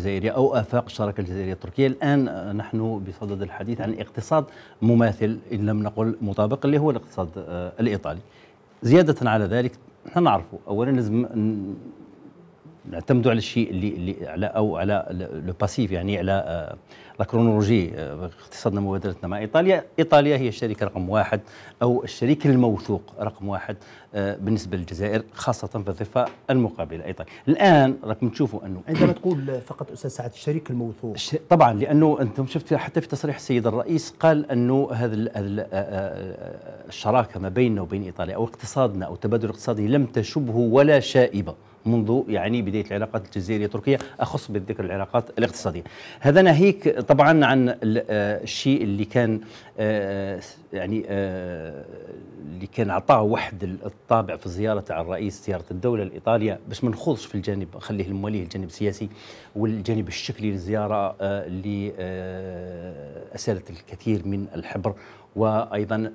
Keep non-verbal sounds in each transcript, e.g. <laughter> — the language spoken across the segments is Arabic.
الجزائرية أو آفاق الشراكة الجزائرية التركية الآن آه، نحن بصدد الحديث عن اقتصاد مماثل إن لم نقل مطابق اللي هو الاقتصاد آه، الإيطالي زيادة على ذلك نحن نعرفه أولا لازم نعتمدوا على الشيء اللي, اللي على او على لو باسيف يعني على آه، لا كرونولوجي آه، اقتصادنا مبادرتنا مع ايطاليا، ايطاليا هي الشركه رقم واحد او الشريك الموثوق رقم واحد آه، بالنسبه للجزائر خاصه في الضفه المقابله ايطاليا. الان راكم تشوفوا انه عندما <coughs> تقول فقط استاذ سعد الشريك الموثوق طبعا لانه انتم شفت حتى في تصريح السيد الرئيس قال انه هذا الشراكه ما بيننا وبين ايطاليا او اقتصادنا او التبادل الاقتصادي لم تشبه ولا شائبه منذ يعني بدايه العلاقات الجزائريه تركيا اخص بالذكر العلاقات الاقتصاديه هذا ناهيك طبعا عن آه، الشيء اللي كان آه، آه، يعني اللي كان عطاه واحد الطابع في زياره تاع الرئيس زياره الدوله لايطاليا باش ما نخوضش في الجانب نخليه الموليه الجانب السياسي والجانب الشكلي للزياره اللي اسالت الكثير من الحبر وايضا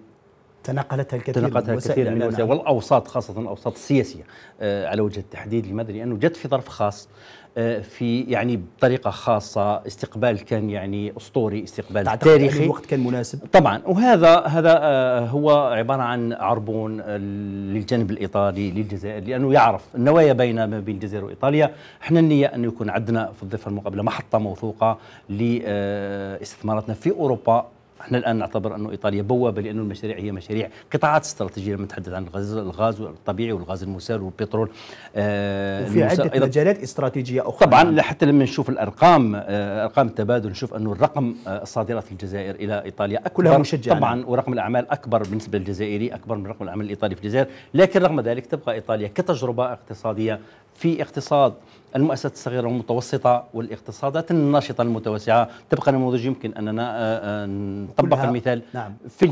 تناقلتها الكثير تناقلتها من الكثير من الوسائل والاوساط خاصه الاوساط السياسيه آه، على وجه التحديد لماذا؟ لانه جت في ظرف خاص آه، في يعني بطريقه خاصه استقبال كان يعني اسطوري استقبال تاريخي الوقت كان مناسب طبعا وهذا هذا آه، هو عباره عن عربون للجانب الايطالي للجزائر لانه يعرف النوايا بين ما بين الجزائر وايطاليا احنا النيه انه يكون عندنا في الضفه المقابله محطه موثوقه لاستثماراتنا في اوروبا احنا الان نعتبر انه ايطاليا بوابه لانه المشاريع هي مشاريع قطاعات استراتيجيه لما نتحدث عن الغاز الغاز الطبيعي والغاز المسال والبترول آه، وفي عده أيضا مجالات استراتيجيه اخرى طبعا حتى لما نشوف الارقام آه، ارقام التبادل نشوف انه الرقم آه، الصادرات الجزائر الى ايطاليا اكبر كلها مشجعة طبعا ورقم الاعمال اكبر بالنسبه للجزائري اكبر من رقم الاعمال الايطالي في الجزائر لكن رغم ذلك تبقى ايطاليا كتجربه اقتصاديه في اقتصاد المؤسسات الصغيره والمتوسطه والاقتصادات الناشطه المتوسعه تبقى نموذج يمكن اننا آه، آه، نطبق المثال نعم. في